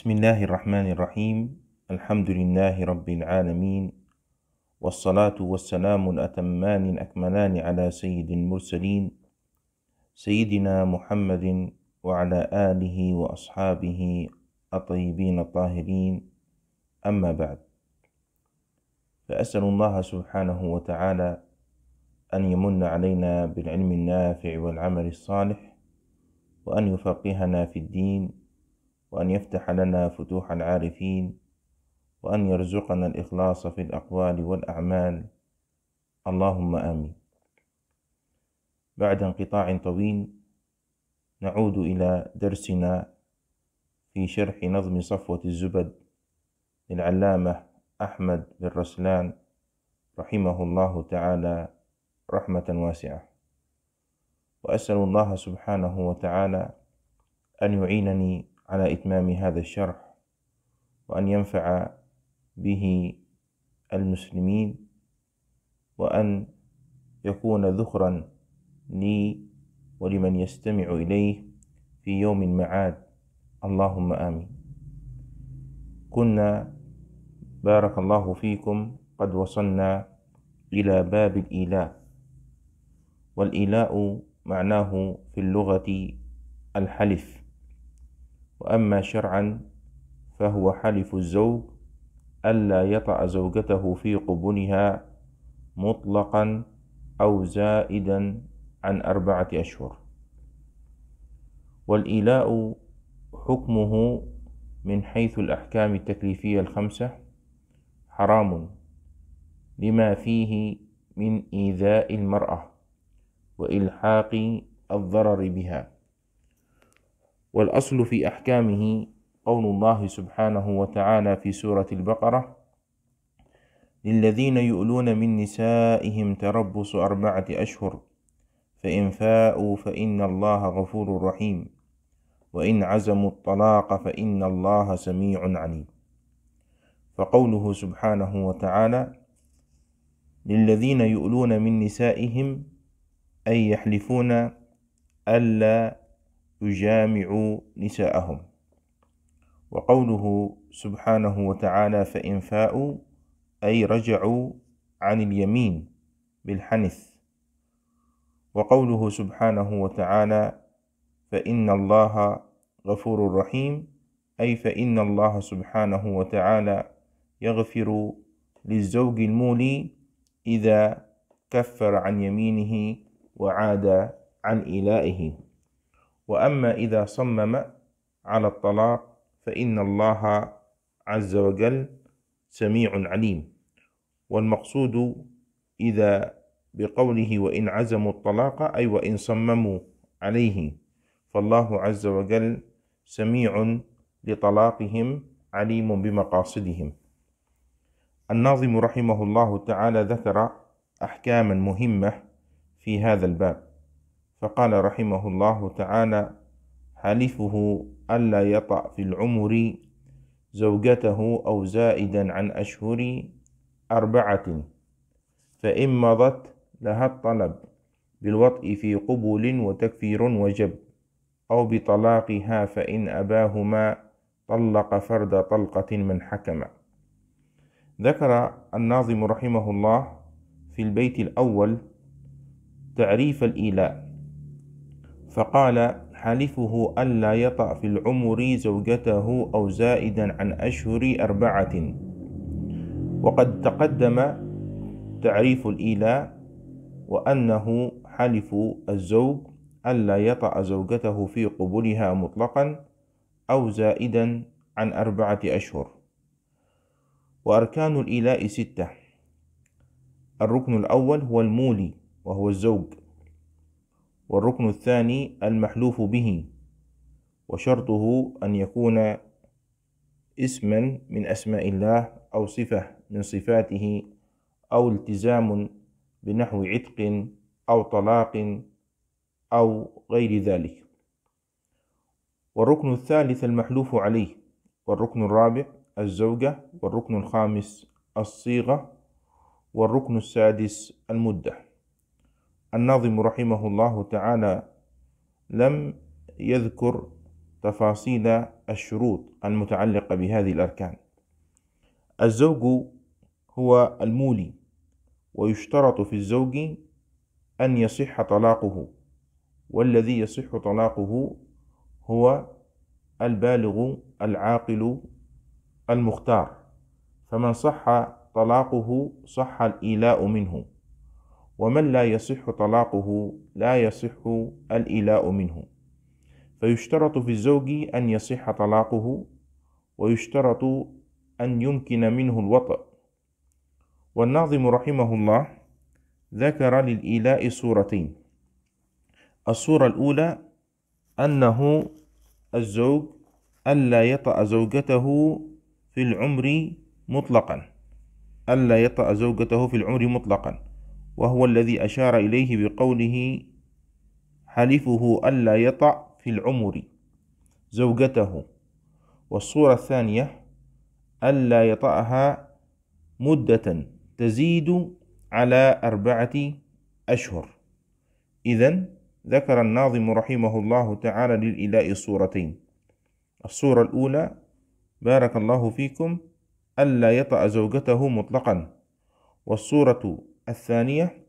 بسم الله الرحمن الرحيم الحمد لله رب العالمين والصلاة والسلام الأتمان الأكملان على سيد المرسلين سيدنا محمد وعلى آله وأصحابه الطيبين الطاهرين أما بعد فأسأل الله سبحانه وتعالى أن يمن علينا بالعلم النافع والعمل الصالح وأن يفقهنا في الدين وأن يفتح لنا فتوح العارفين وأن يرزقنا الإخلاص في الأقوال والأعمال اللهم آمين بعد انقطاع طويل نعود إلى درسنا في شرح نظم صفوة الزبد للعلامة أحمد بن رسلان رحمه الله تعالى رحمة واسعة وأسأل الله سبحانه وتعالى أن يعينني على إتمام هذا الشرح وأن ينفع به المسلمين وأن يكون ذخرا لي ولمن يستمع إليه في يوم المعاد اللهم آمين كنا بارك الله فيكم قد وصلنا إلى باب الإيلاء والإيلاء معناه في اللغة الحلف وأما شرعا فهو حلف الزوج ألا يطأ زوجته في قبنها مطلقا أو زائدا عن أربعة أشهر والإيلاء حكمه من حيث الأحكام التكليفية الخمسة حرام لما فيه من إيذاء المرأة وإلحاق الضرر بها والأصل في أحكامه قول الله سبحانه وتعالى في سورة البقرة للذين يؤلون من نسائهم تربص أربعة أشهر فإن فاءوا فإن الله غفور رحيم وإن عزموا الطلاق فإن الله سميع عليم فقوله سبحانه وتعالى للذين يؤلون من نسائهم أي يحلفون ألا يجامعوا نساءهم وقوله سبحانه وتعالى فإن فاءوا أي رجعوا عن اليمين بالحنث وقوله سبحانه وتعالى فإن الله غفور رحيم أي فإن الله سبحانه وتعالى يغفر للزوج المولي إذا كفر عن يمينه وعاد عن إلائه وأما إذا صمم على الطلاق فإن الله عز وجل سميع عليم والمقصود إذا بقوله وإن عزموا الطلاق أي وإن صمموا عليه فالله عز وجل سميع لطلاقهم عليم بمقاصدهم الناظم رحمه الله تعالى ذكر أحكاما مهمة في هذا الباب فقال رحمه الله تعالى حلفه ألا يطأ في العمر زوجته أو زائدا عن أشهر أربعة فإن مضت لها الطلب بالوطء في قبول وتكفير وجب أو بطلاقها فإن أباهما طلق فرد طلقة من حكم ذكر الناظم رحمه الله في البيت الأول تعريف الإيلاء فقال حلفه ألا يطأ في العمر زوجته أو زائدا عن أشهر أربعة وقد تقدم تعريف الإيلاء وأنه حلف الزوج ألا يطأ زوجته في قبولها مطلقا أو زائدا عن أربعة أشهر وأركان الإيلاء ستة الركن الأول هو المولي وهو الزوج والركن الثاني المحلوف به وشرطه أن يكون اسما من أسماء الله أو صفة من صفاته أو التزام بنحو عتق أو طلاق أو غير ذلك والركن الثالث المحلوف عليه والركن الرابع الزوجة والركن الخامس الصيغة والركن السادس المده الناظم رحمه الله تعالى لم يذكر تفاصيل الشروط المتعلقة بهذه الأركان الزوج هو المولي ويشترط في الزوج أن يصح طلاقه والذي يصح طلاقه هو البالغ العاقل المختار فمن صح طلاقه صح الإيلاء منه ومن لا يصح طلاقه لا يصح الإلاء منه فيشترط في الزوج أن يصح طلاقه ويشترط أن يمكن منه الوطأ والناظم رحمه الله ذكر للإيلاء صورتين الصورة الأولى أنه الزوج ألا يطأ زوجته في العمر مطلقا ألا يطأ زوجته في العمر مطلقا وهو الذي أشار إليه بقوله حلفه ألا يطع في العمر زوجته والصورة الثانية ألا يطأها مدة تزيد على أربعة أشهر إذا ذكر الناظم رحمه الله تعالى للإلاء صورتين الصورة الأولى بارك الله فيكم ألا يطأ زوجته مطلقا والصورة الثانية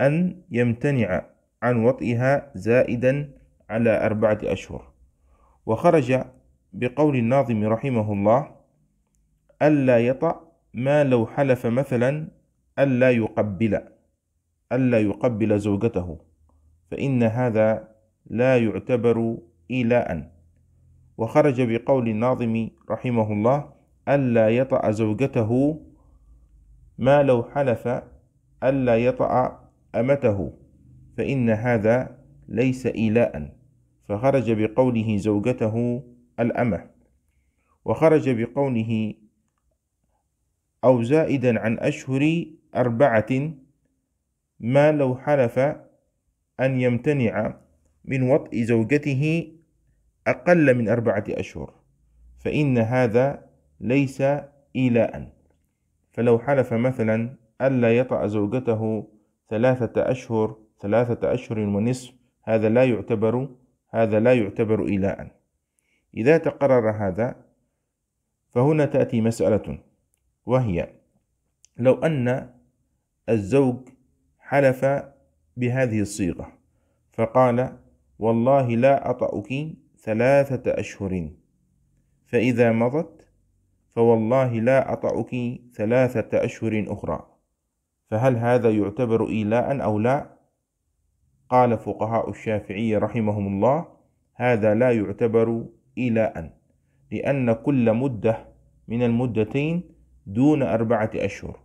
أن يمتنع عن وطئها زائدا على أربعة أشهر وخرج بقول الناظم رحمه الله ألا يطأ ما لو حلف مثلا ألا يقبل ألا يقبل زوجته فإن هذا لا يعتبر إلى أن وخرج بقول الناظم رحمه الله ألا يطأ زوجته ما لو حلف ألا يطأ أمته فإن هذا ليس إيلاء فخرج بقوله زوجته الأمة وخرج بقوله أو زائدا عن أشهر أربعة ما لو حلف أن يمتنع من وطء زوجته أقل من أربعة أشهر فإن هذا ليس إيلاء فلو حلف مثلا ألا يطأ زوجته ثلاثة أشهر ثلاثة أشهر ونصف هذا لا يعتبر هذا لا يعتبر إيلاء إذا تقرر هذا فهنا تأتي مسألة وهي لو أن الزوج حلف بهذه الصيغة فقال والله لا أطأك ثلاثة أشهر فإذا مضت فوالله لا أطأك ثلاثة أشهر أخرى فهل هذا يعتبر إيلاء أو لا؟ قال فقهاء الشافعية رحمهم الله هذا لا يعتبر إيلاء لأن كل مدة من المدتين دون أربعة أشهر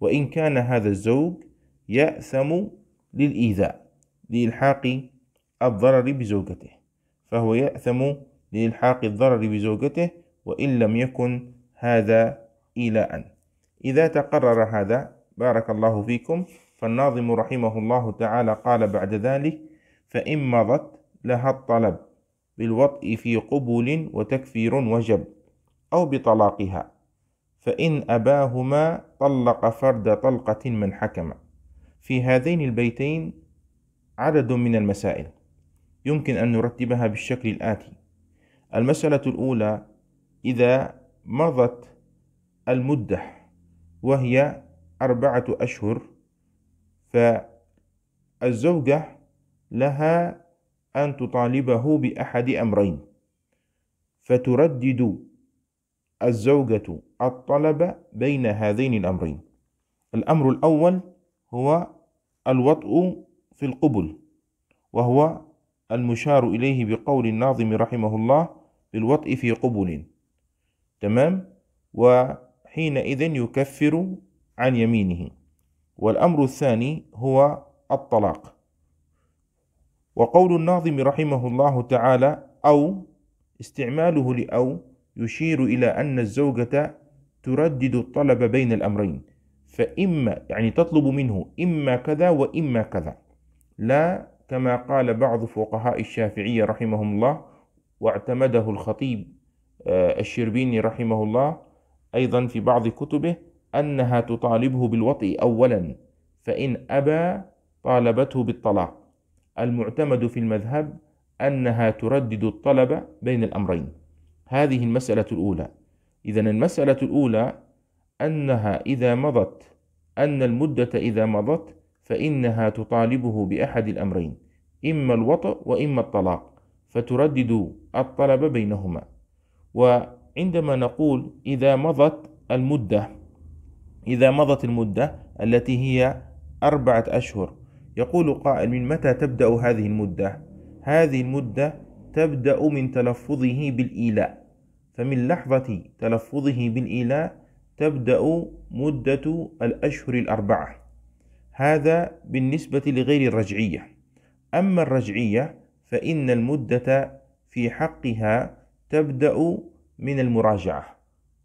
وإن كان هذا الزوج يأثم للإيذاء لإلحاق الضرر بزوجته فهو يأثم لإلحاق الضرر بزوجته وإن لم يكن هذا إيلاء إذا تقرر هذا بارك الله فيكم فالناظم رحمه الله تعالى قال بعد ذلك فإن مضت لها الطلب بالوطء في قبول وتكفير وجب أو بطلاقها فإن أباهما طلق فرد طلقة من حكم في هذين البيتين عدد من المسائل يمكن أن نرتبها بالشكل الآتي المسألة الأولى إذا مضت المدة وهي أربعة أشهر فالزوجة لها أن تطالبه بأحد أمرين فتردد الزوجة الطلب بين هذين الأمرين الأمر الأول هو الوطء في القبل وهو المشار إليه بقول الناظم رحمه الله بالوطء في قبل تمام وحينئذ يكفر عن يمينه والأمر الثاني هو الطلاق وقول الناظم رحمه الله تعالى أو استعماله لأو يشير إلى أن الزوجة تردد الطلب بين الأمرين فإما يعني تطلب منه إما كذا وإما كذا لا كما قال بعض فقهاء الشافعية رحمهم الله واعتمده الخطيب آه، الشربيني رحمه الله أيضا في بعض كتبه أنها تطالبه بالوطي أولا فإن أبى طالبته بالطلاق المعتمد في المذهب أنها تردد الطلب بين الأمرين هذه المسألة الأولى إذا المسألة الأولى أنها إذا مضت أن المدة إذا مضت فإنها تطالبه بأحد الأمرين إما الوطأ وإما الطلاق فتردد الطلب بينهما وعندما نقول إذا مضت المدة إذا مضت المدة التي هي أربعة أشهر يقول قائل من متى تبدأ هذه المدة؟ هذه المدة تبدأ من تلفظه بالإيلاء فمن لحظة تلفظه بالإيلاء تبدأ مدة الأشهر الأربعة هذا بالنسبة لغير الرجعية أما الرجعية فإن المدة في حقها تبدأ من المراجعة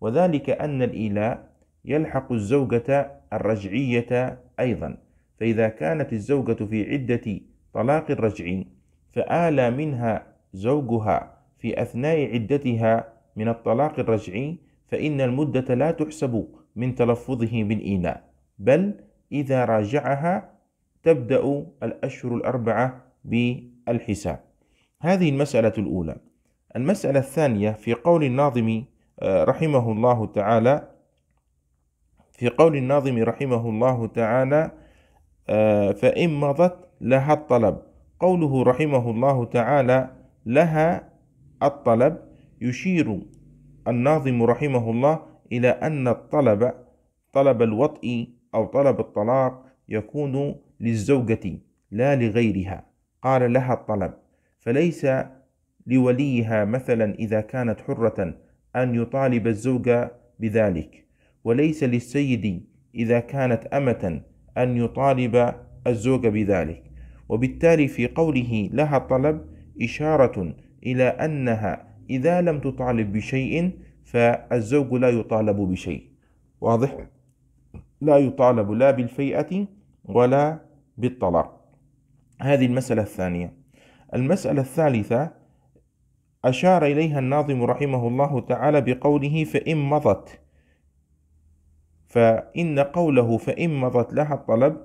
وذلك أن الإيلاء يلحق الزوجة الرجعية أيضا فإذا كانت الزوجة في عدة طلاق الرجعي فآلى منها زوجها في أثناء عدتها من الطلاق الرجعي فإن المدة لا تحسب من تلفظه بالإيناء بل إذا راجعها تبدأ الأشهر الأربعة بالحساب هذه المسألة الأولى المسألة الثانية في قول الناظم آه، رحمه الله تعالى في قول الناظم رحمه الله تعالى آه، فإن مضت لها الطلب قوله رحمه الله تعالى لها الطلب يشير الناظم رحمه الله إلى أن الطلب طلب الوطء أو طلب الطلاق يكون للزوجة لا لغيرها قال لها الطلب فليس لوليها مثلا إذا كانت حرة أن يطالب الزوج بذلك وليس للسيد إذا كانت أمة أن يطالب الزوج بذلك وبالتالي في قوله لها الطلب إشارة إلى أنها إذا لم تطالب بشيء فالزوج لا يطالب بشيء واضح لا يطالب لا بالفيئة ولا بالطلاق هذه المسألة الثانية المسألة الثالثة أشار إليها الناظم رحمه الله تعالى بقوله فإن مضت فإن قوله فإن مضت لها الطلب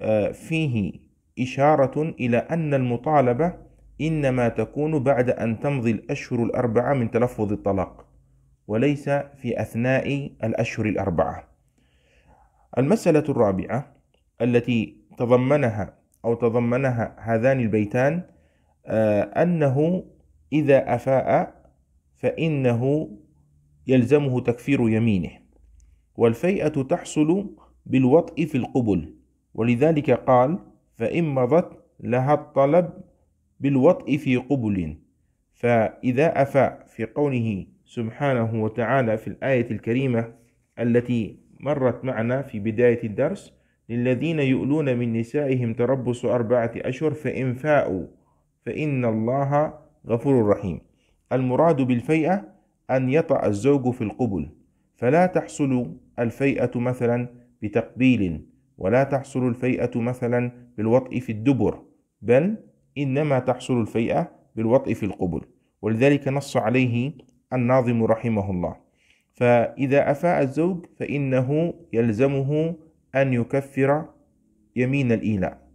آه، فيه إشارة إلى أن المطالبة إنما تكون بعد أن تمضي الأشهر الأربعة من تلفظ الطلاق وليس في أثناء الأشهر الأربعة المسألة الرابعة التي تضمنها أو تضمنها هذان البيتان آه، أنه إذا أفاء فإنه يلزمه تكفير يمينه والفيئة تحصل بالوطء في القبل ولذلك قال فإن مضت لها الطلب بالوطء في قبل فإذا أفاء في قوله سبحانه وتعالى في الآية الكريمة التي مرت معنا في بداية الدرس للذين يؤلون من نسائهم تربص أربعة أشهر فإن فاءوا فإن الله غفور رحيم المراد بالفيئة أن يطأ الزوج في القبل فلا تحصل الفيئة مثلا بتقبيل ولا تحصل الفيئة مثلا بالوطء في الدبر بل إنما تحصل الفيئة بالوطء في القبل ولذلك نص عليه الناظم رحمه الله فإذا أفاء الزوج فإنه يلزمه أن يكفر يمين الإيلاء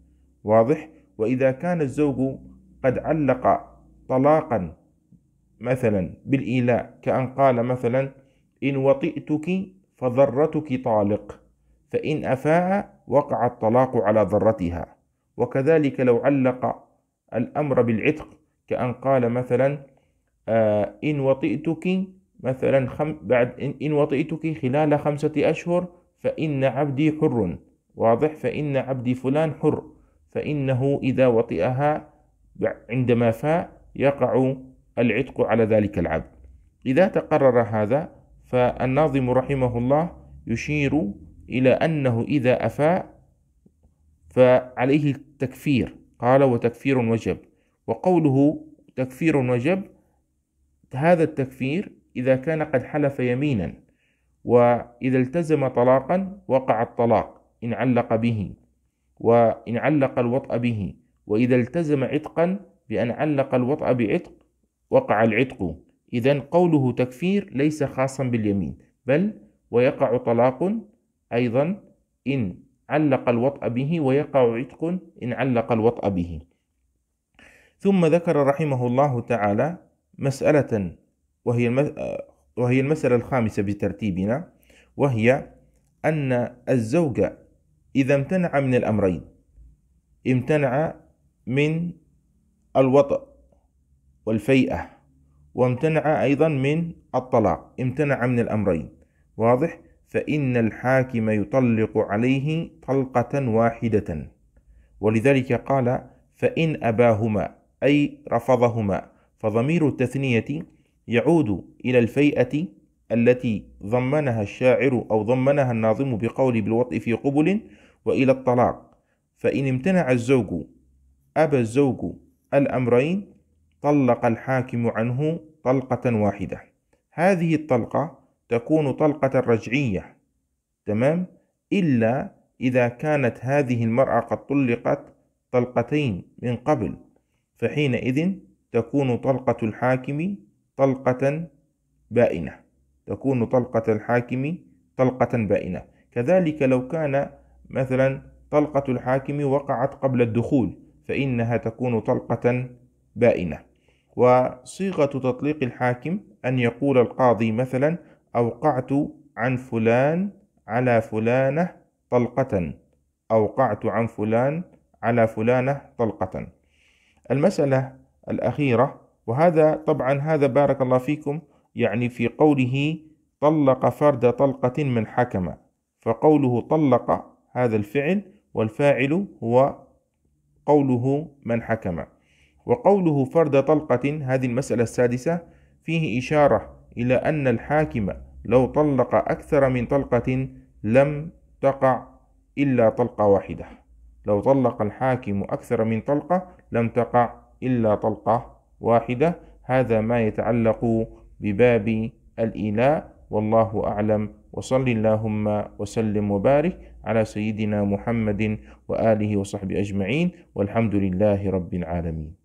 واضح وإذا كان الزوج قد علق طلاقا مثلا بالإيلاء كأن قال مثلا إن وطئتك فذرتك طالق فإن أفاء وقع الطلاق على ذرتها وكذلك لو علق الأمر بالعتق كأن قال مثلا آه، إن وطئتك مثلا خم بعد إن وطئتك خلال خمسة أشهر فإن عبدي حر واضح فإن عبدي فلان حر فإنه إذا وطئها عندما فاء يقع العتق على ذلك العبد إذا تقرر هذا فالناظم رحمه الله يشير إلى أنه إذا أفاء فعليه التكفير قال وتكفير وجب وقوله تكفير وجب هذا التكفير إذا كان قد حلف يمينا وإذا التزم طلاقا وقع الطلاق إن علق به وإن علق الوطأ به وإذا التزم عتقا بأن علق الوطأ بعتق وقع العتق إذا قوله تكفير ليس خاصا باليمين بل ويقع طلاق أيضا إن علق الوطأ به ويقع عتق إن علق الوطأ به ثم ذكر رحمه الله تعالى مسألة وهي وهي المسألة الخامسة بترتيبنا وهي أن الزوج إذا امتنع من الأمرين امتنع من الوطأ والفيئة وامتنع أيضا من الطلاق امتنع من الأمرين واضح فإن الحاكم يطلق عليه طلقة واحدة ولذلك قال فإن أباهما أي رفضهما فضمير التثنية يعود إلى الفيئة التي ضمنها الشاعر أو ضمنها الناظم بقول بالوطء في قبل وإلى الطلاق فإن امتنع الزوج أبى الزوج الأمرين طلق الحاكم عنه طلقة واحدة هذه الطلقة تكون طلقة رجعية تمام إلا إذا كانت هذه المرأة قد طلقت طلقتين من قبل فحينئذ تكون طلقة الحاكم طلقة بائنة تكون طلقة الحاكم طلقة بائنة كذلك لو كان مثلا طلقة الحاكم وقعت قبل الدخول فإنها تكون طلقة بائنة وصيغة تطليق الحاكم أن يقول القاضي مثلا أوقعت عن فلان على فلانة طلقة أوقعت عن فلان على فلانة طلقة المسألة الأخيرة وهذا طبعا هذا بارك الله فيكم يعني في قوله طلق فرد طلقة من حكم فقوله طلق هذا الفعل والفاعل هو قوله من حكم وقوله فرد طلقة هذه المسألة السادسة فيه إشارة إلى أن الحاكم لو طلق أكثر من طلقة لم تقع إلا طلقة واحدة لو طلق الحاكم أكثر من طلقة لم تقع إلا طلقة واحدة هذا ما يتعلق بباب الإيلاء والله أعلم وصل اللهم وسلم وبارك على سيدنا محمد وآله وصحبه أجمعين والحمد لله رب العالمين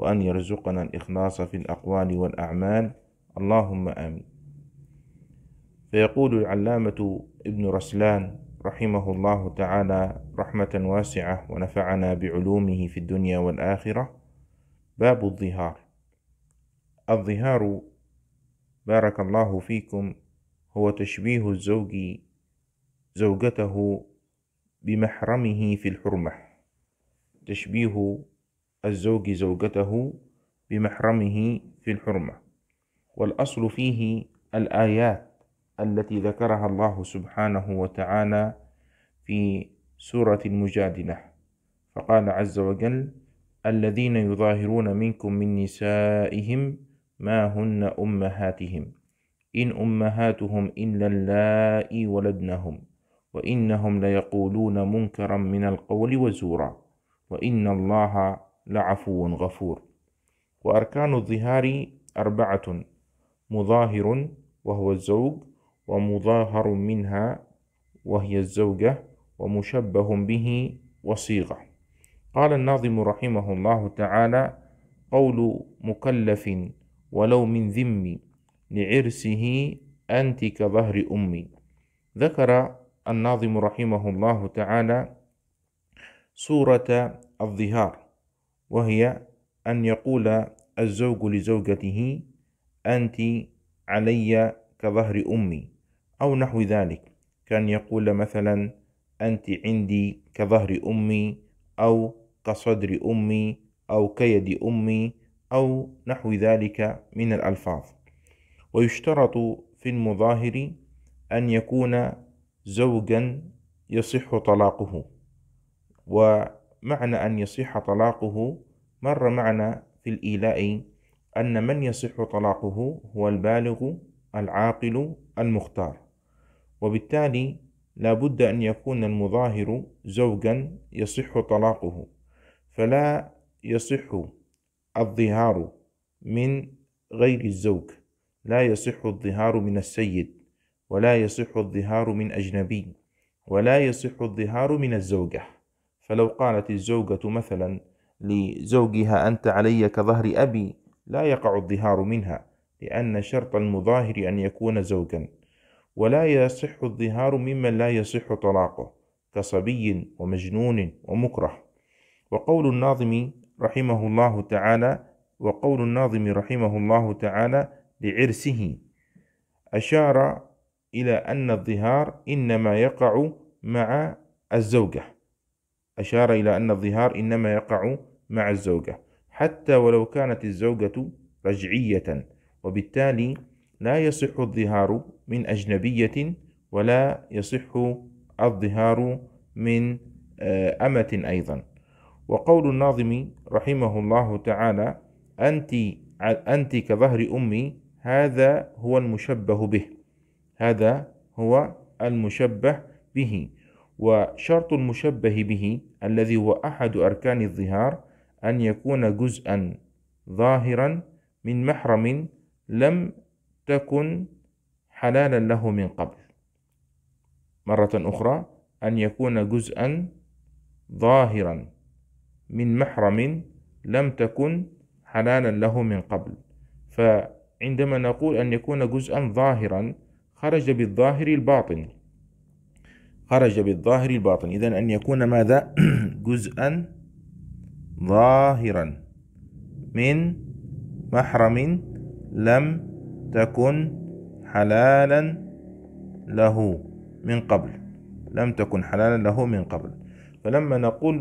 وأن يرزقنا الإخلاص في الأقوال والأعمال اللهم آمين فيقول العلامة ابن رسلان رحمه الله تعالى رحمة واسعة ونفعنا بعلومه في الدنيا والآخرة باب الظهار الظهار بارك الله فيكم هو تشبيه الزوج زوجته بمحرمه في الحرمة تشبيه الزوج زوجته بمحرمه في الحرمة والأصل فيه الآيات التي ذكرها الله سبحانه وتعالى في سورة المجادلة فقال عز وجل الذين يظاهرون منكم من نسائهم ما هن أمهاتهم إن أمهاتهم إلا اللائي ولدنهم وإنهم ليقولون منكرا من القول وزورا وإن الله لعفو غفور وأركان الظهار أربعة مظاهر وهو الزوج ومظاهر منها وهي الزوجة ومشبه به وصيغة قال الناظم رحمه الله تعالى قول مكلف ولو من ذم لعرسه أنت كظهر أمي ذكر الناظم رحمه الله تعالى سوره الظهار وهي أن يقول الزوج لزوجته أنت علي كظهر أمي أو نحو ذلك كان يقول مثلا أنت عندي كظهر أمي أو كصدر أمي أو كيد أمي أو نحو ذلك من الألفاظ ويشترط في المظاهر أن يكون زوجا يصح طلاقه و معنى أن يصح طلاقه مر معنا في الإيلاء أن من يصح طلاقه هو البالغ العاقل المختار وبالتالي لا بد أن يكون المظاهر زوجا يصح طلاقه فلا يصح الظهار من غير الزوج لا يصح الظهار من السيد ولا يصح الظهار من أجنبي ولا يصح الظهار من الزوجه فلو قالت الزوجة مثلا لزوجها أنت علي كظهر أبي لا يقع الظهار منها لأن شرط المظاهر أن يكون زوجا ولا يصح الظهار ممن لا يصح طلاقه كصبي ومجنون ومكره وقول الناظم رحمه الله تعالى وقول الناظم رحمه الله تعالى لعرسه أشار إلى أن الظهار إنما يقع مع الزوجة أشار إلى أن الظهار إنما يقع مع الزوجة حتى ولو كانت الزوجة رجعية وبالتالي لا يصح الظهار من أجنبية ولا يصح الظهار من آه، أمة أيضا وقول الناظم رحمه الله تعالى أنت أنت كظهر أمي هذا هو المشبه به هذا هو المشبه به وشرط المشبه به الذي هو أحد أركان الظهار أن يكون جزءا ظاهرا من محرم لم تكن حلالا له من قبل مرة أخرى أن يكون جزءا ظاهرا من محرم لم تكن حلالا له من قبل فعندما نقول أن يكون جزءا ظاهرا خرج بالظاهر الباطن خرج بالظاهر الباطن إذا أن يكون ماذا جزءا ظاهرا من محرم لم تكن حلالا له من قبل لم تكن حلالا له من قبل فلما نقول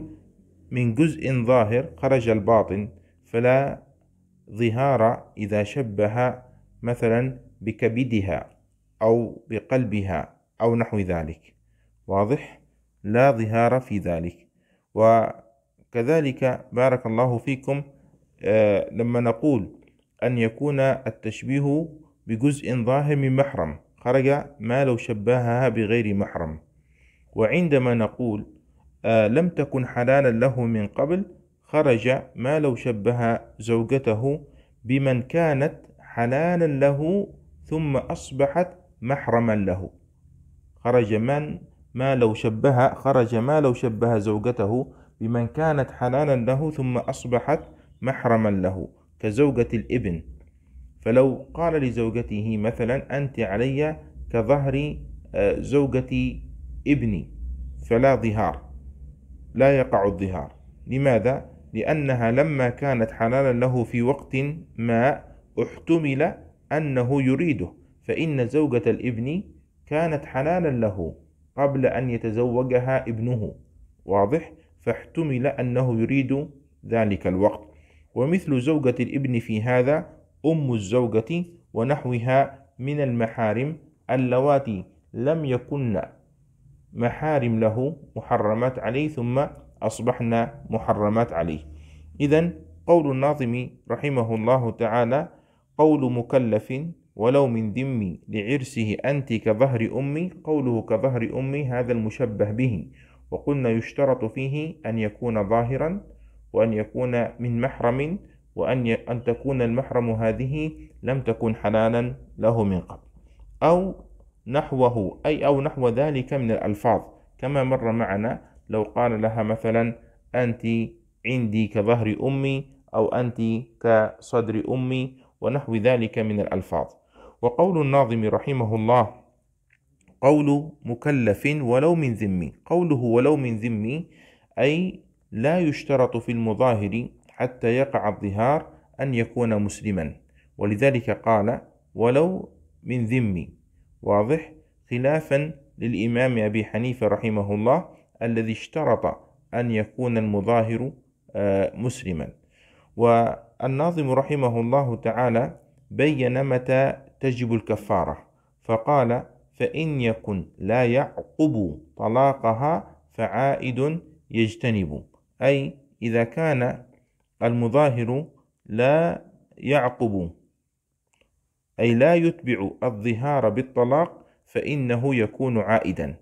من جزء ظاهر خرج الباطن فلا ظهار إذا شبه مثلا بكبدها أو بقلبها أو نحو ذلك واضح لا ظهار في ذلك وكذلك بارك الله فيكم آه، لما نقول أن يكون التشبيه بجزء ظاهر من محرم خرج ما لو شبهها بغير محرم وعندما نقول آه، لم تكن حلالا له من قبل خرج ما لو شبه زوجته بمن كانت حلالا له ثم أصبحت محرما له خرج من ما لو شبه خرج ما لو شبه زوجته بمن كانت حلالا له ثم أصبحت محرما له كزوجة الابن فلو قال لزوجته مثلا أنت علي كظهر آه، زوجة ابني فلا ظهار لا يقع الظهار لماذا؟ لأنها لما كانت حلالا له في وقت ما احتمل أنه يريده فإن زوجة الابن كانت حلالا له قبل أن يتزوجها ابنه واضح فاحتمل أنه يريد ذلك الوقت ومثل زوجة الابن في هذا أم الزوجة ونحوها من المحارم اللواتي لم يكن محارم له محرمات عليه ثم أصبحن محرمات عليه إذا قول الناظم رحمه الله تعالى قول مكلف ولو من ذمي لعرسه أنت كظهر أمي قوله كظهر أمي هذا المشبه به وقلنا يشترط فيه أن يكون ظاهرا وأن يكون من محرم وأن ي... أن تكون المحرم هذه لم تكن حلالا له من قبل أو نحوه أي أو نحو ذلك من الألفاظ كما مر معنا لو قال لها مثلا أنت عندي كظهر أمي أو أنت كصدر أمي ونحو ذلك من الألفاظ وقول الناظم رحمه الله قول مكلف ولو من ذمي قوله ولو من ذمي أي لا يشترط في المظاهر حتى يقع الظهار أن يكون مسلما ولذلك قال ولو من ذمي واضح خلافا للإمام أبي حنيفة رحمه الله الذي اشترط أن يكون المظاهر آه، مسلما والناظم رحمه الله تعالى بين متى تجب الكفارة فقال فإن يكن لا يعقب طلاقها فعائد يجتنب أي إذا كان المظاهر لا يعقب أي لا يتبع الظهار بالطلاق فإنه يكون عائدا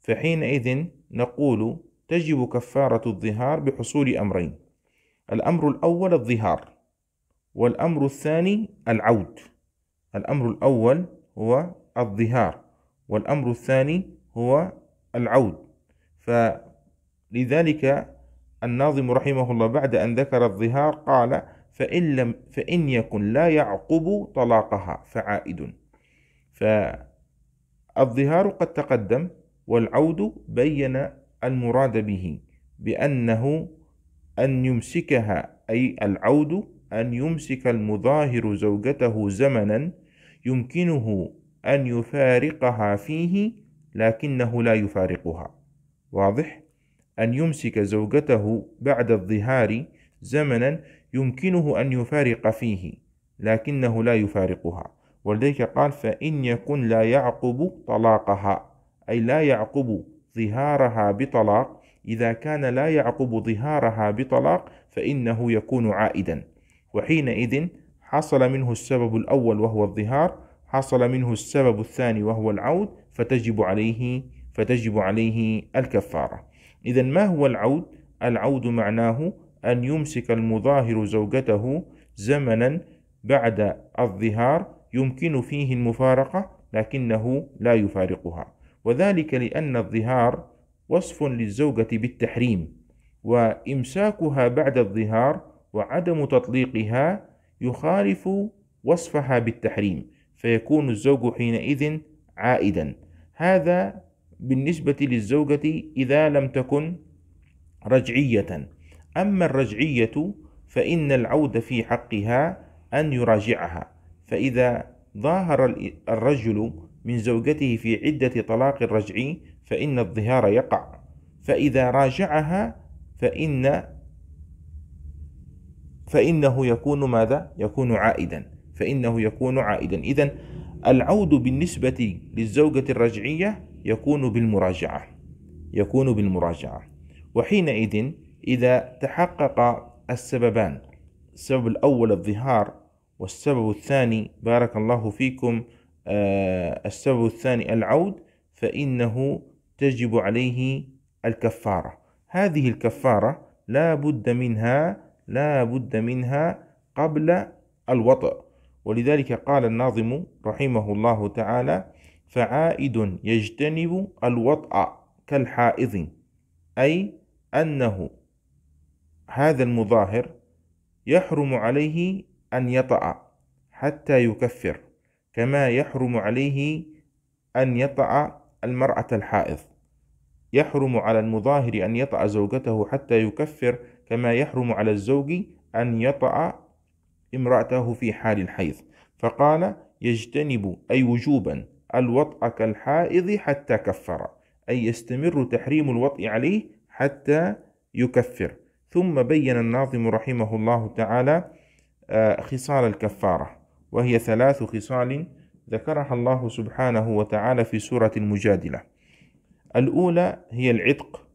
فحينئذ نقول تجب كفارة الظهار بحصول أمرين الأمر الأول الظهار والأمر الثاني العود الأمر الأول هو الظهار والأمر الثاني هو العود فلذلك الناظم رحمه الله بعد أن ذكر الظهار قال فإن, لم فإن يكن لا يعقب طلاقها فعائد فالظهار قد تقدم والعود بين المراد به بأنه أن يمسكها أي العود أن يمسك المظاهر زوجته زمنا يمكنه أن يفارقها فيه لكنه لا يفارقها واضح أن يمسك زوجته بعد الظهار زمنا يمكنه أن يفارق فيه لكنه لا يفارقها ولذلك قال فإن يكن لا يعقب طلاقها أي لا يعقب ظهارها بطلاق إذا كان لا يعقب ظهارها بطلاق فإنه يكون عائدا وحينئذ حصل منه السبب الأول وهو الظهار حصل منه السبب الثاني وهو العود فتجب عليه فتجب عليه الكفارة إذا ما هو العود؟ العود معناه أن يمسك المظاهر زوجته زمنا بعد الظهار يمكن فيه المفارقة لكنه لا يفارقها وذلك لأن الظهار وصف للزوجة بالتحريم وإمساكها بعد الظهار وعدم تطليقها يخالف وصفها بالتحريم فيكون الزوج حينئذ عائدا هذا بالنسبة للزوجة إذا لم تكن رجعية أما الرجعية فإن العود في حقها أن يراجعها فإذا ظاهر الرجل من زوجته في عدة طلاق رجعي فإن الظهار يقع فإذا راجعها فإن فإنه يكون ماذا؟ يكون عائدا فإنه يكون عائدا إذا العود بالنسبة للزوجة الرجعية يكون بالمراجعة يكون بالمراجعة وحينئذ إذا تحقق السببان السبب الأول الظهار والسبب الثاني بارك الله فيكم آه، السبب الثاني العود فإنه تجب عليه الكفارة هذه الكفارة لا بد منها لا بد منها قبل الوطأ ولذلك قال الناظم رحمه الله تعالى فعائد يجتنب الوطأ كالحائض أي أنه هذا المظاهر يحرم عليه أن يطأ حتى يكفر كما يحرم عليه أن يطأ المرأة الحائض يحرم على المظاهر أن يطأ زوجته حتى يكفر كما يحرم على الزوج أن يطأ امرأته في حال الحيض فقال يجتنب أي وجوبا الوطأ كالحائض حتى كفر أي يستمر تحريم الوطء عليه حتى يكفر ثم بين الناظم رحمه الله تعالى آه، خصال الكفارة وهي ثلاث خصال ذكرها الله سبحانه وتعالى في سورة المجادلة الأولى هي العتق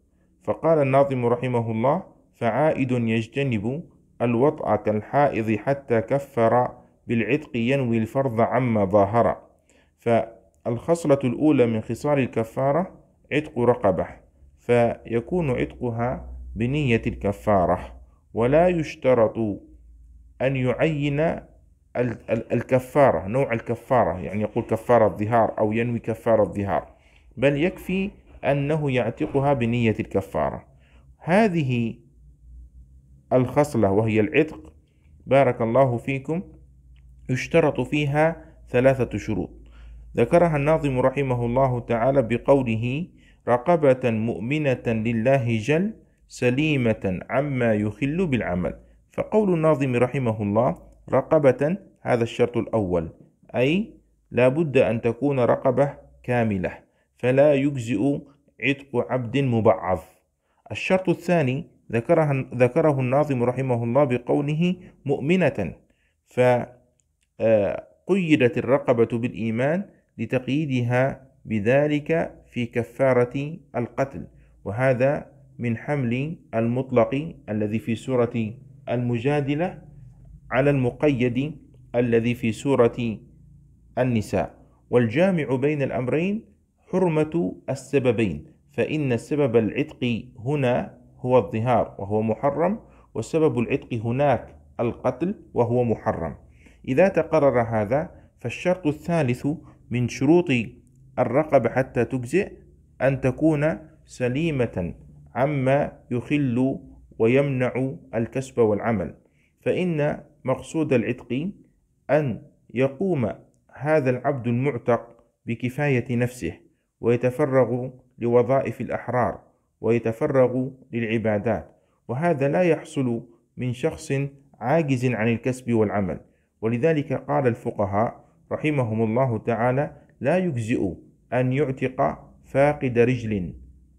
فقال الناظم رحمه الله فعائد يجتنب الوطأ كالحائض حتى كفر بالعتق ينوي الفرض عما ظاهر فالخصلة الأولى من خصال الكفارة عتق رقبة فيكون عتقها بنية الكفارة ولا يشترط أن يعين الكفارة نوع الكفارة يعني يقول كفارة الظهار أو ينوي كفارة الظهار بل يكفي أنه يعتقها بنية الكفارة هذه الخصلة وهي العتق بارك الله فيكم يشترط فيها ثلاثة شروط ذكرها الناظم رحمه الله تعالى بقوله رقبة مؤمنة لله جل سليمة عما يخل بالعمل فقول الناظم رحمه الله رقبة هذا الشرط الأول أي لا بد أن تكون رقبة كاملة فلا يجزئ عتق عبد مبعض الشرط الثاني ذكره, ذكره الناظم رحمه الله بقوله مؤمنة فقيدت آه، الرقبة بالإيمان لتقييدها بذلك في كفارة القتل وهذا من حمل المطلق الذي في سورة المجادلة على المقيد الذي في سورة النساء والجامع بين الأمرين حرمة السببين فإن السبب العتق هنا هو الظهار وهو محرم وسبب العتق هناك القتل وهو محرم إذا تقرر هذا فالشرط الثالث من شروط الرقبة حتى تجزئ أن تكون سليمة عما يخل ويمنع الكسب والعمل فإن مقصود العتق أن يقوم هذا العبد المعتق بكفاية نفسه ويتفرغ لوظائف الأحرار ويتفرغ للعبادات وهذا لا يحصل من شخص عاجز عن الكسب والعمل ولذلك قال الفقهاء رحمهم الله تعالى لا يجزئ أن يعتق فاقد رجل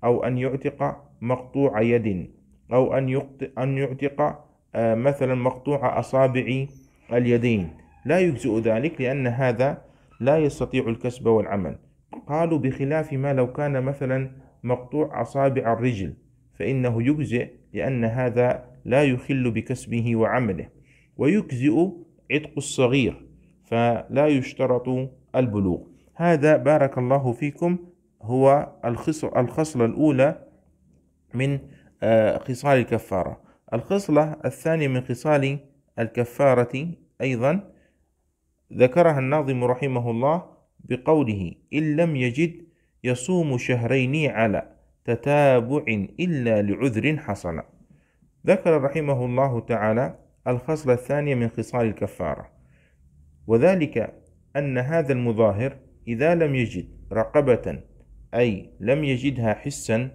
أو أن يعتق مقطوع يد أو أن أن يعتق آه، مثلا مقطوع أصابع اليدين لا يجزئ ذلك لأن هذا لا يستطيع الكسب والعمل قالوا بخلاف ما لو كان مثلا مقطوع أصابع الرجل فإنه يجزئ لأن هذا لا يخل بكسبه وعمله ويجزئ عتق الصغير فلا يشترط البلوغ هذا بارك الله فيكم هو الخصلة الأولى من آه، خصال الكفارة الخصلة الثانية من خصال الكفارة أيضا ذكرها الناظم رحمه الله بقوله إن لم يجد يصوم شهرين على تتابع إلا لعذر حصل ذكر رحمه الله تعالى الخصلة الثانية من خصال الكفارة وذلك أن هذا المظاهر إذا لم يجد رقبة أي لم يجدها حسا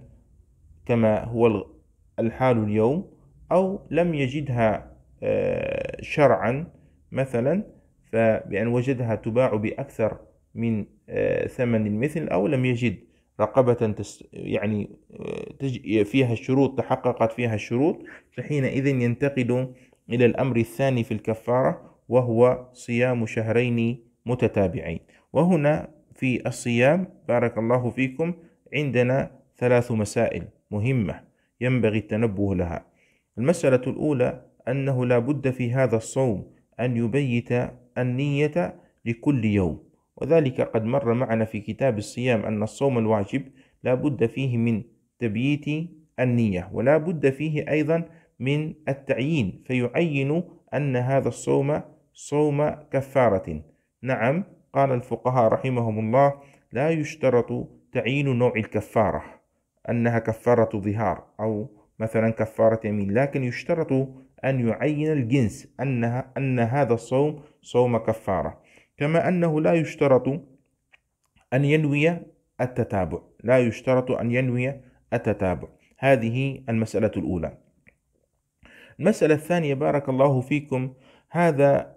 كما هو الحال اليوم أو لم يجدها آه، شرعا مثلا فبأن وجدها تباع بأكثر من آه، ثمن المثل أو لم يجد رقبة يعني آه، فيها الشروط تحققت فيها الشروط فحينئذ ينتقل إلى الأمر الثاني في الكفارة وهو صيام شهرين متتابعين وهنا في الصيام بارك الله فيكم عندنا ثلاث مسائل مهمة ينبغي التنبه لها المسألة الأولى أنه لا بد في هذا الصوم أن يبيت النية لكل يوم وذلك قد مر معنا في كتاب الصيام أن الصوم الواجب لا بد فيه من تبييت النية ولا بد فيه أيضا من التعيين فيعين أن هذا الصوم صوم كفارة نعم قال الفقهاء رحمهم الله لا يشترط تعيين نوع الكفارة أنها كفارة ظهار أو مثلا كفارة يمين لكن يشترط أن يعين الجنس أنها أن هذا الصوم صوم كفارة كما أنه لا يشترط أن ينوي التتابع لا يشترط أن ينوي التتابع هذه المسألة الأولى المسألة الثانية بارك الله فيكم هذا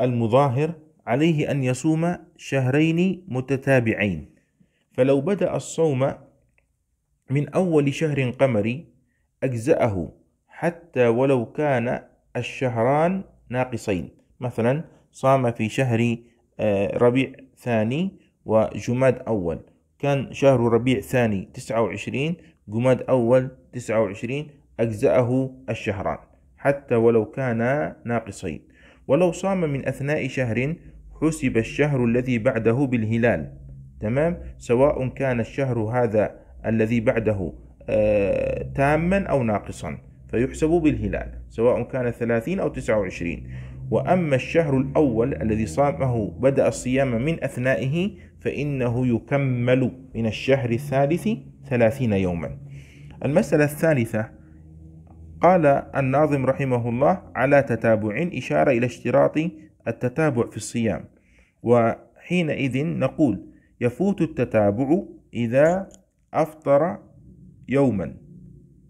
المظاهر عليه أن يصوم شهرين متتابعين فلو بدأ الصوم من أول شهر قمري أجزأه حتى ولو كان الشهران ناقصين مثلا صام في شهر آه، ربيع ثاني وجماد أول كان شهر ربيع ثاني تسعة وعشرين جماد أول تسعة وعشرين أجزأه الشهران حتى ولو كانا ناقصين ولو صام من أثناء شهر حسب الشهر الذي بعده بالهلال تمام سواء كان الشهر هذا الذي بعده آه، تاما أو ناقصا فيحسب بالهلال سواء كان ثلاثين أو تسعة وعشرين وأما الشهر الأول الذي صامه بدأ الصيام من أثنائه فإنه يكمل من الشهر الثالث ثلاثين يوما المسألة الثالثة قال الناظم رحمه الله على تتابع إشارة إلى اشتراط التتابع في الصيام وحينئذ نقول يفوت التتابع إذا أفطر يوما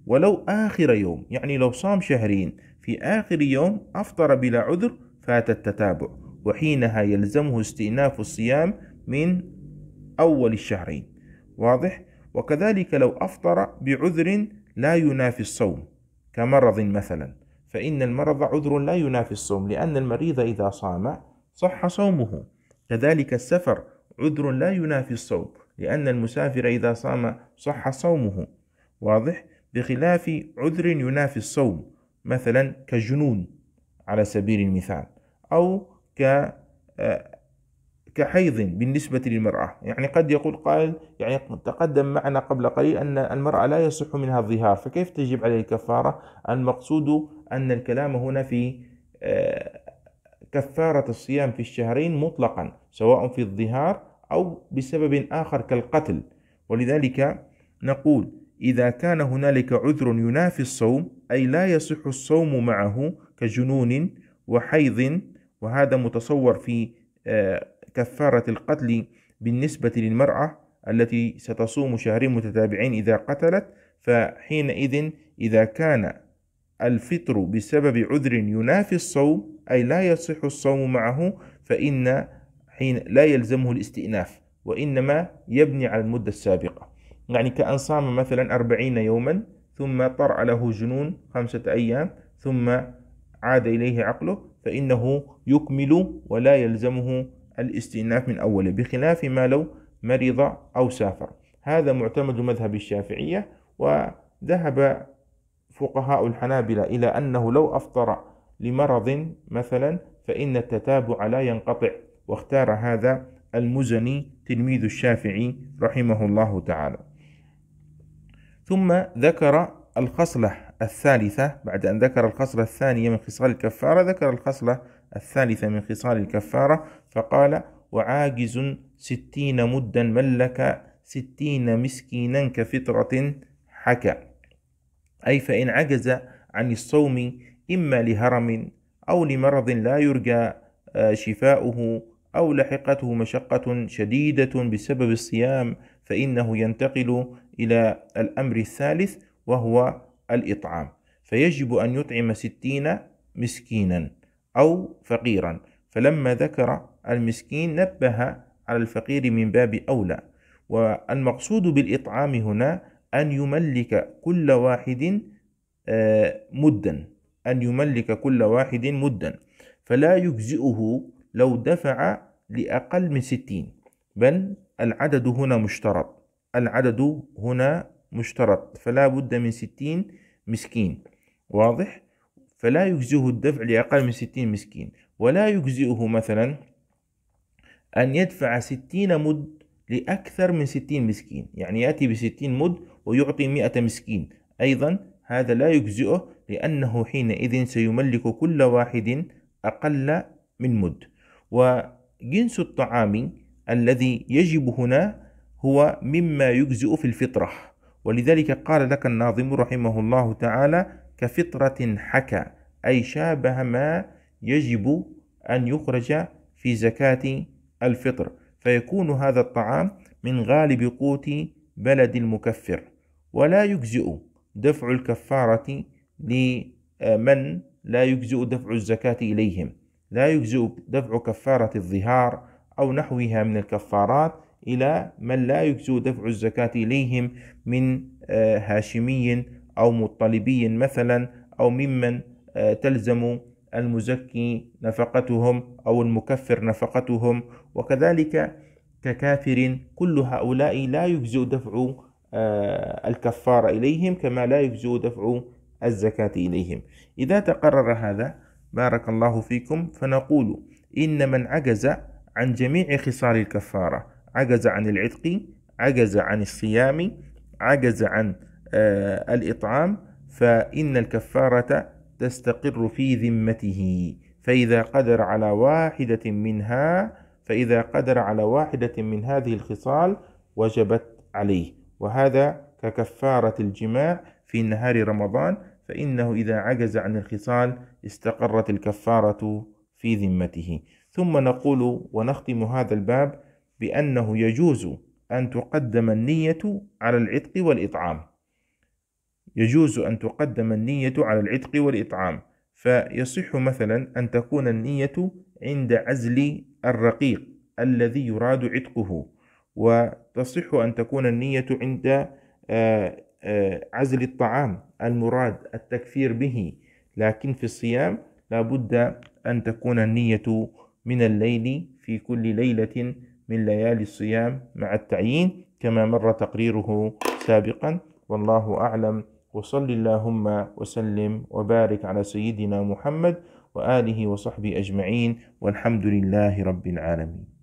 ولو آخر يوم يعني لو صام شهرين في آخر يوم أفطر بلا عذر فات التتابع وحينها يلزمه استئناف الصيام من أول الشهرين واضح؟ وكذلك لو أفطر بعذر لا ينافي الصوم كمرض مثلا فإن المرض عذر لا ينافي الصوم لأن المريض إذا صام صح صومه كذلك السفر عذر لا ينافي الصوم لأن المسافر إذا صام صح صومه واضح بخلاف عذر ينافي الصوم مثلا كجنون على سبيل المثال أو ك آه، كحيض بالنسبة للمرأة يعني قد يقول قائل يعني تقدم معنا قبل قليل أن المرأة لا يصح منها الظهار فكيف تجب عليه الكفارة المقصود أن الكلام هنا في آه، كفارة الصيام في الشهرين مطلقا سواء في الظهار أو بسبب آخر كالقتل ولذلك نقول إذا كان هنالك عذر ينافي الصوم أي لا يصح الصوم معه كجنون وحيض وهذا متصور في آه، كفارة القتل بالنسبة للمرأة التي ستصوم شهرين متتابعين إذا قتلت فحينئذ إذا كان الفطر بسبب عذر ينافي الصوم أي لا يصح الصوم معه فإن حين لا يلزمه الاستئناف وإنما يبني على المدة السابقة يعني كأن صام مثلا أربعين يوما ثم طرأ له جنون خمسة أيام ثم عاد إليه عقله فإنه يكمل ولا يلزمه الاستئناف من أوله بخلاف ما لو مرض أو سافر هذا معتمد مذهب الشافعية وذهب فقهاء الحنابلة إلى أنه لو أفطر لمرض مثلا فإن التتابع لا ينقطع واختار هذا المزني تلميذ الشافعي رحمه الله تعالى ثم ذكر الخصلة الثالثة بعد أن ذكر الخصلة الثانية من خصال الكفارة ذكر الخصلة الثالثة من خصال الكفارة فقال وعاجز ستين مدا ملك ستين مسكينا كفطرة حكى أي فإن عجز عن الصوم إما لهرم أو لمرض لا يرجى آه، شفاؤه أو لحقته مشقة شديدة بسبب الصيام فإنه ينتقل إلى الأمر الثالث وهو الإطعام فيجب أن يطعم ستين مسكينا أو فقيرا فلما ذكر المسكين نبه على الفقير من باب أولى والمقصود بالإطعام هنا أن يملك كل واحد آه، مدا أن يملك كل واحد مدا فلا يجزئه لو دفع لأقل من ستين بل العدد هنا مشترط العدد هنا مشترط فلا بد من ستين مسكين واضح فلا يجزئه الدفع لأقل من ستين مسكين ولا يجزئه مثلا أن يدفع ستين مد لأكثر من ستين مسكين يعني يأتي بستين مد ويعطي مئة مسكين أيضا هذا لا يجزئه لأنه حينئذ سيملك كل واحد أقل من مد وجنس الطعام الذي يجب هنا هو مما يجزئ في الفطرة ولذلك قال لك الناظم رحمه الله تعالى كفطرة حكى أي شابه ما يجب أن يخرج في زكاة الفطر فيكون هذا الطعام من غالب قوت بلد المكفر ولا يجزئ دفع الكفارة لمن لا يجزئ دفع الزكاة إليهم لا يجزئ دفع كفارة الظهار أو نحوها من الكفارات إلى من لا يجزو دفع الزكاة إليهم من آه، هاشمي أو مطلبي مثلا أو ممن آه، تلزم المزكي نفقتهم أو المكفر نفقتهم وكذلك ككافر كل هؤلاء لا يجزو دفع آه، الكفارة إليهم كما لا يجزو دفع الزكاة إليهم إذا تقرر هذا بارك الله فيكم فنقول إن من عجز عن جميع خصال الكفارة عجز عن العتق عجز عن الصيام عجز عن آه، الإطعام فإن الكفارة تستقر في ذمته فإذا قدر على واحدة منها فإذا قدر على واحدة من هذه الخصال وجبت عليه وهذا ككفارة الجماع في نهار رمضان فإنه إذا عجز عن الخصال استقرت الكفارة في ذمته ثم نقول ونختم هذا الباب بأنه يجوز أن تقدم النية على العتق والإطعام يجوز أن تقدم النية على العتق والإطعام فيصح مثلا أن تكون النية عند عزل الرقيق الذي يراد عتقه وتصح أن تكون النية عند عزل آه، آه، الطعام المراد التكفير به لكن في الصيام لابد أن تكون النية من الليل في كل ليلة من ليالي الصيام مع التعيين كما مر تقريره سابقا والله أعلم وصل اللهم وسلم وبارك على سيدنا محمد وآله وصحبه أجمعين والحمد لله رب العالمين